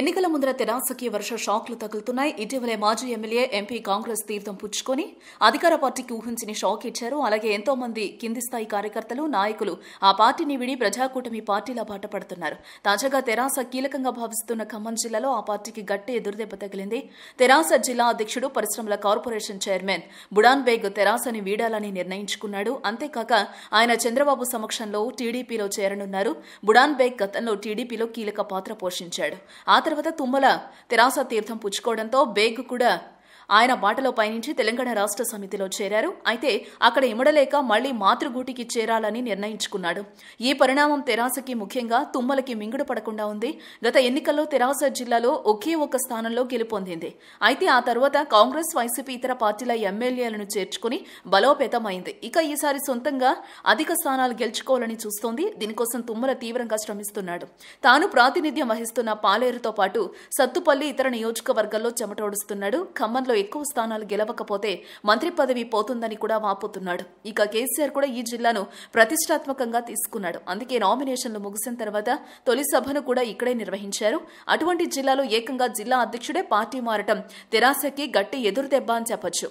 ఎన్నికల ముందర తెరాసకి వర్ష షాక్లు తగులుతున్నాయి ఇటీవలే మాజీ ఎమ్మెల్యే ఎంపీ కాంగ్రెస్ తీర్థం పుచ్చుకొని అధికార పార్టీకి ఊహించిన షాక్ ఇచ్చారు అలాగే ఎంతో మంది కింది స్థాయి కార్యకర్తలు నాయకులు ఆ పార్టీని విడి ప్రజాకూటమి పార్టీలా పడుతున్నారు తాజాగా తెరాస కీలకంగా భావిస్తున్న ఖమ్మం జిల్లాలో ఆ పార్టీకి గట్టి ఎదురుదెబ్బ తగిలింది తెరాస జిల్లా అధ్యక్షుడు పరిశ్రమల కార్పొరేషన్ చైర్మన్ బుడాన్ బేగ్ తెరాసని వీడాలని నిర్ణయించుకున్నాడు అంతేకాక ఆయన చంద్రబాబు సమక్షంలో టీడీపీలో చేరనున్నారు బుడాన్ బేగ్ గతంలో టీడీపీలో కీలక పాత్ర పోషించాడు ఆ తర్వాత తుమ్మల తెరాస తీర్థం పుచ్చుకోవడంతో బేగ్ కూడా ఆయన బాటలో పయనించి తెలంగాణ రాష్ట్ర సమితిలో చేరారు అయితే అక్కడ ఇమడలేక మళ్లీ మాతృగూటికి చేరాలని నిర్ణయించుకున్నాడు ఈ పరిణామం తెరాసకి ముఖ్యంగా తుమ్మలకి మింగుడు పడకుండా ఉంది గత ఎన్నికల్లో తెరాస జిల్లాలో ఒకే ఒక స్థానంలో గెలుపొందింది అయితే ఆ తర్వాత కాంగ్రెస్ వైసీపీ ఇతర పార్టీల ఎమ్మెల్యేలను చేర్చుకుని బలోపేతమైంది ఇక ఈసారి సొంతంగా అధిక స్థానాలు గెలుచుకోవాలని చూస్తోంది దీనికోసం తుమ్మల తీవ్రంగా శ్రమిస్తున్నాడు తాను ప్రాతినిధ్యం వహిస్తున్న పాలేరుతో పాటు సత్తుపల్లి ఇతర నియోజకవర్గాల్లో చెమటోడుస్తున్నాడు ఖమ్మంలో జిల్లాలో ఎక్కువ స్థానాలు గెలవకపోతే మంత్రి పదవి పోతుందని కూడా వాపోతున్నాడు ఇక కేసీఆర్ కూడా ఈ జిల్లాను ప్రతిష్టాత్మకంగా తీసుకున్నాడు అందుకే నామినేషన్లు ముగిసిన తర్వాత తొలి సభను కూడా ఇక్కడే నిర్వహించారు అటువంటి జిల్లాలో ఏకంగా జిల్లా అధ్యక్షుడే పార్టీ మారటం తెరాసకి గట్టి ఎదురుదెబ్బ అని చెప్పొచ్చు